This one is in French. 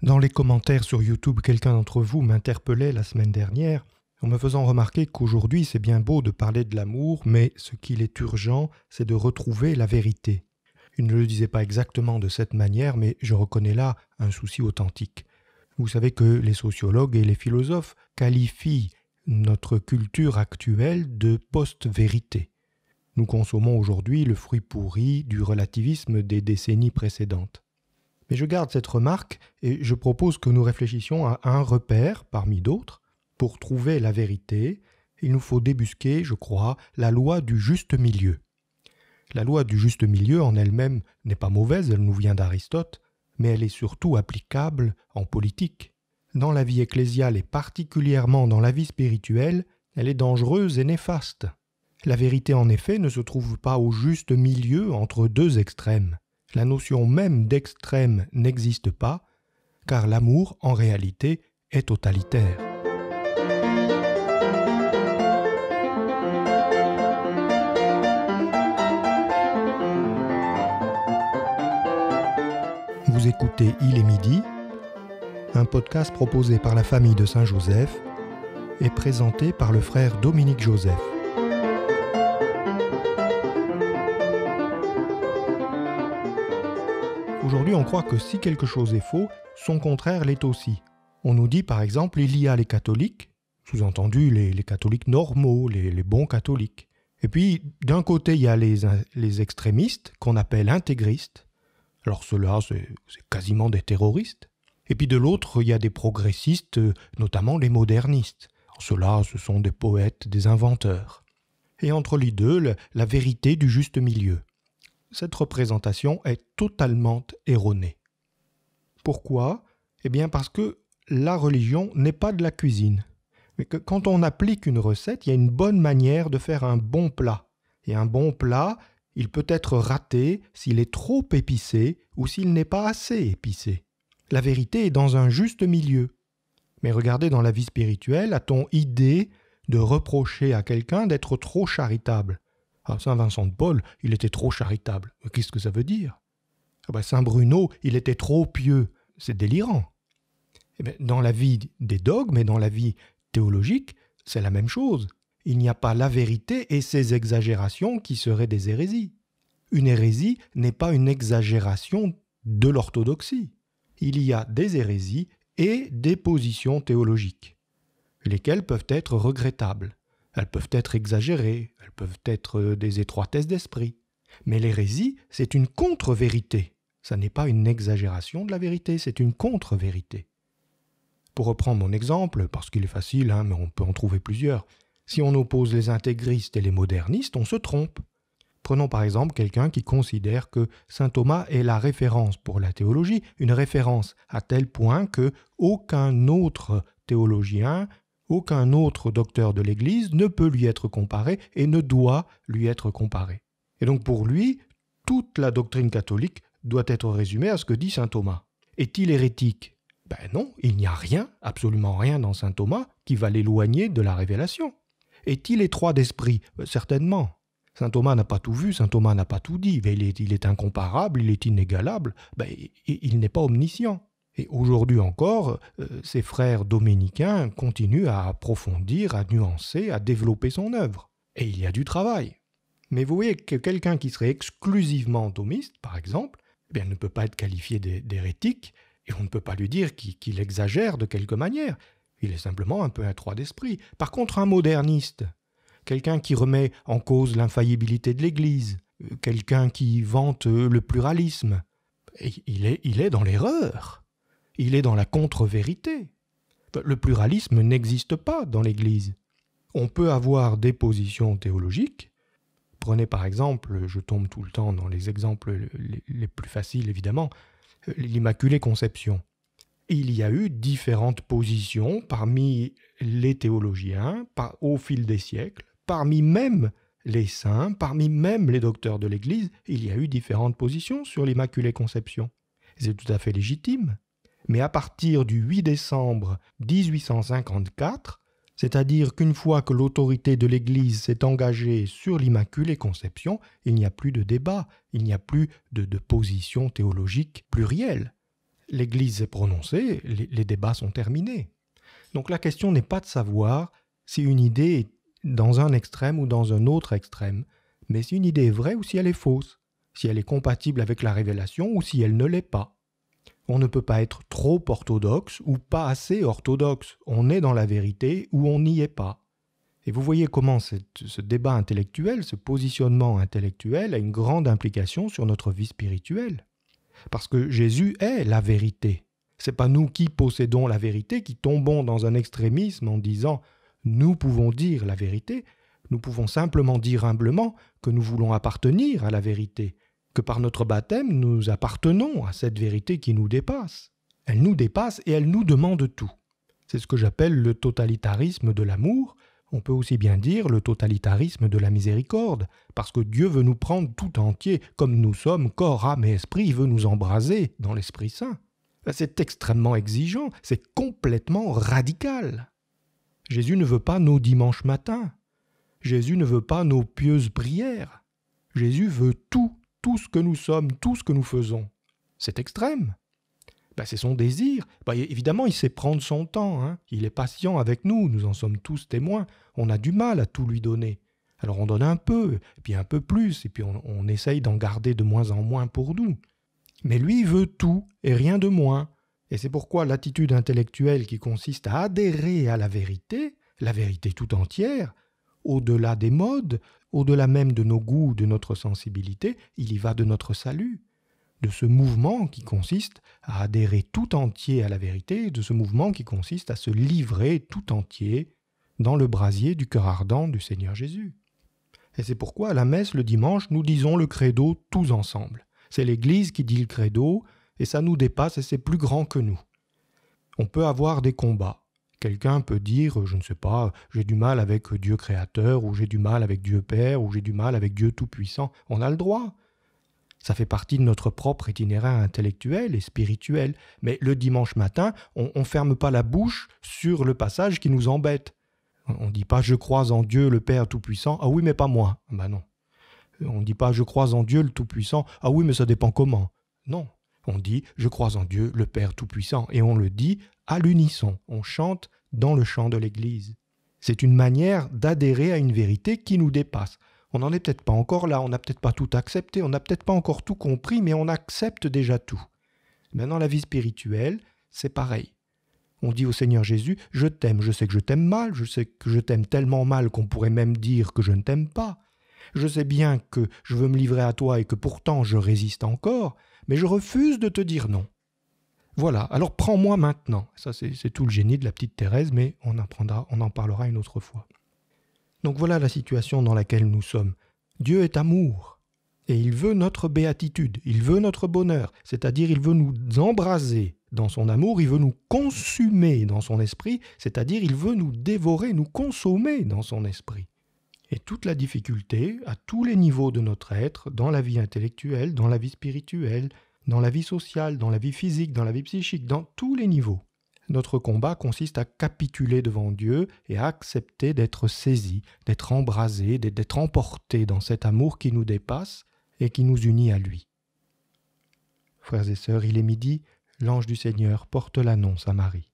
Dans les commentaires sur YouTube, quelqu'un d'entre vous m'interpellait la semaine dernière en me faisant remarquer qu'aujourd'hui c'est bien beau de parler de l'amour, mais ce qu'il est urgent, c'est de retrouver la vérité. Il ne le disait pas exactement de cette manière, mais je reconnais là un souci authentique. Vous savez que les sociologues et les philosophes qualifient notre culture actuelle de post-vérité. Nous consommons aujourd'hui le fruit pourri du relativisme des décennies précédentes. Mais je garde cette remarque et je propose que nous réfléchissions à un repère parmi d'autres. Pour trouver la vérité, il nous faut débusquer, je crois, la loi du juste milieu. La loi du juste milieu en elle-même n'est pas mauvaise, elle nous vient d'Aristote, mais elle est surtout applicable en politique. Dans la vie ecclésiale et particulièrement dans la vie spirituelle, elle est dangereuse et néfaste. La vérité en effet ne se trouve pas au juste milieu entre deux extrêmes la notion même d'extrême n'existe pas, car l'amour, en réalité, est totalitaire. Vous écoutez Il est midi, un podcast proposé par la famille de Saint-Joseph et présenté par le frère Dominique Joseph. Aujourd'hui, on croit que si quelque chose est faux, son contraire l'est aussi. On nous dit par exemple il y a les catholiques, sous-entendu les, catholiques normaux, les, bons catholiques. Et puis, d'un côté, il y a les, les extrémistes qu'on appelle intégristes. Alors ceux-là, c'est quasiment des terroristes. Et puis de l'autre, il y a des progressistes, notamment les modernistes. Ceux-là, ce sont des poètes, des inventeurs. Et entre les deux, la vérité du juste milieu cette représentation est totalement erronée. Pourquoi Eh bien parce que la religion n'est pas de la cuisine, mais que quand on applique une recette, il y a une bonne manière de faire un bon plat. Et un bon plat, il peut être raté s'il est trop épicé ou s'il n'est pas assez épicé. La vérité est dans un juste milieu. Mais regardez dans la vie spirituelle, a-t-on idée de reprocher à quelqu'un d'être trop charitable ah, Saint Vincent de Paul, il était trop charitable. Qu'est-ce que ça veut dire ah ben, Saint Bruno, il était trop pieux. C'est délirant. Eh ben, dans la vie des dogmes et dans la vie théologique, c'est la même chose. Il n'y a pas la vérité et ses exagérations qui seraient des hérésies. Une hérésie n'est pas une exagération de l'orthodoxie. Il y a des hérésies et des positions théologiques, lesquelles peuvent être regrettables. Elles peuvent être exagérées, elles peuvent être euh, des étroitesses d'esprit. Mais l'hérésie, c'est une contre-vérité. Ça n'est pas une exagération de la vérité, c'est une contre-vérité. Pour reprendre mon exemple, parce qu'il est facile, hein, mais on peut en trouver plusieurs, si on oppose les intégristes et les modernistes, on se trompe. Prenons par exemple quelqu'un qui considère que saint Thomas est la référence pour la théologie, une référence à tel point que aucun autre théologien aucun autre docteur de l'Église ne peut lui être comparé et ne doit lui être comparé. Et donc pour lui, toute la doctrine catholique doit être résumée à ce que dit Saint Thomas. Est-il hérétique Ben non, il n'y a rien, absolument rien dans Saint Thomas qui va l'éloigner de la révélation. Est-il étroit d'esprit euh, Certainement. Saint Thomas n'a pas tout vu, Saint Thomas n'a pas tout dit, mais il est, incomparable, il est inégalable, ben, il n'est pas omniscient. Et aujourd'hui encore, euh, ses frères dominicains continuent à approfondir, à nuancer, à développer son œuvre. Et il y a du travail. Mais vous voyez que quelqu'un qui serait exclusivement thomiste, par exemple, eh bien, ne peut pas être qualifié d'hérétique, et on ne peut pas lui dire qu'il exagère de quelque manière. Il est simplement un peu trois d'esprit. Par contre, un moderniste, quelqu'un qui remet en cause l'infaillibilité de l'Église, euh, quelqu'un qui vante euh, le pluralisme, il il est dans l'erreur il est dans la contre-vérité. Le pluralisme n'existe pas dans l'Église. On peut avoir des positions théologiques. Prenez par exemple, je tombe tout le temps dans les exemples les, plus faciles évidemment, l'Immaculée Conception. Il y a eu différentes positions parmi les théologiens au fil des siècles, parmi même les saints, parmi même les docteurs de l'Église, il y a eu différentes positions sur l'Immaculée Conception. C'est tout à fait légitime mais à partir du 8 décembre 1854, c'est-à-dire qu'une fois que l'autorité de l'Église s'est engagée sur l'Immaculée Conception, il n'y a plus de débat, il n'y a plus de, position théologique plurielle. L'Église est prononcée, les, les, débats sont terminés. Donc la question n'est pas de savoir si une idée est dans un extrême ou dans un autre extrême, mais si une idée est vraie ou si elle est fausse, si elle est compatible avec la révélation ou si elle ne l'est pas on ne peut pas être trop orthodoxe ou pas assez orthodoxe. On est dans la vérité ou on n'y est pas. Et vous voyez comment ce débat intellectuel, ce positionnement intellectuel a une grande implication sur notre vie spirituelle. Parce que Jésus est la vérité. C'est pas nous qui possédons la vérité, qui tombons dans un extrémisme en disant nous pouvons dire la vérité, nous pouvons simplement dire humblement que nous voulons appartenir à la vérité, que par notre baptême nous appartenons à cette vérité qui nous dépasse. Elle nous dépasse et elle nous demande tout. C'est ce que j'appelle le totalitarisme de l'amour, on peut aussi bien dire le totalitarisme de la miséricorde, parce que Dieu veut nous prendre tout entier, comme nous sommes, corps, âme et esprit, veut nous embraser dans l'Esprit Saint. C'est extrêmement exigeant, c'est complètement radical. Jésus ne veut pas nos dimanches matins. Jésus ne veut pas nos pieuses prières. Jésus veut tout tout ce que nous sommes, tout ce que nous faisons. C'est extrême. Ben, c'est son désir. Ben, évidemment, il sait prendre son temps. Hein. Il est patient avec nous. Nous en sommes tous témoins. On a du mal à tout lui donner. Alors on donne un peu, puis un peu plus, et puis on, essaye d'en garder de moins en moins pour nous. Mais lui, veut tout et rien de moins. Et c'est pourquoi l'attitude intellectuelle qui consiste à adhérer à la vérité, la vérité tout entière, au-delà des modes, au-delà même de nos goûts, de notre sensibilité, il y va de notre salut, de ce mouvement qui consiste à adhérer tout entier à la vérité, de ce mouvement qui consiste à se livrer tout entier dans le brasier du cœur ardent du Seigneur Jésus. Et c'est pourquoi à la messe le dimanche, nous disons le credo tous ensemble. C'est l'Église qui dit le credo, et ça nous dépasse et c'est plus grand que nous. On peut avoir des combats, Quelqu'un peut dire, je ne sais pas, j'ai du mal avec Dieu créateur, ou j'ai du mal avec Dieu Père, ou j'ai du mal avec Dieu Tout-Puissant. On a le droit. Ça fait partie de notre propre itinéraire intellectuel et spirituel. Mais le dimanche matin, on ne ferme pas la bouche sur le passage qui nous embête. On ne dit pas je crois en Dieu le Père Tout-Puissant, ah oui mais pas moi. Ben non. On ne dit pas je crois en Dieu le Tout-Puissant, ah oui mais ça dépend comment. Non, on dit Je crois en Dieu, le Père Tout-Puissant, et on le dit à l'unisson, on chante dans le chant de l'Église. C'est une manière d'adhérer à une vérité qui nous dépasse. On n'en est peut-être pas encore là, on n'a peut-être pas tout accepté, on n'a peut-être pas encore tout compris, mais on accepte déjà tout. Maintenant, la vie spirituelle, c'est pareil. On dit au Seigneur Jésus, je t'aime, je sais que je t'aime mal, je sais que je t'aime tellement mal qu'on pourrait même dire que je ne t'aime pas. Je sais bien que je veux me livrer à toi et que pourtant je résiste encore, mais je refuse de te dire non. Voilà, alors prends-moi maintenant. Ça, c'est tout le génie de la petite Thérèse, mais on, on en parlera une autre fois. Donc voilà la situation dans laquelle nous sommes. Dieu est amour, et il veut notre béatitude, il veut notre bonheur, c'est-à-dire il veut nous embraser dans son amour, il veut nous consumer dans son esprit, c'est-à-dire il veut nous dévorer, nous consommer dans son esprit et toute la difficulté à tous les niveaux de notre être, dans la vie intellectuelle, dans la vie spirituelle, dans la vie sociale, dans la vie physique, dans la vie psychique, dans tous les niveaux. Notre combat consiste à capituler devant Dieu et à accepter d'être saisi, d'être embrasé, d'être emporté dans cet amour qui nous dépasse et qui nous unit à lui. Frères et sœurs, il est midi, l'ange du Seigneur porte l'annonce à Marie.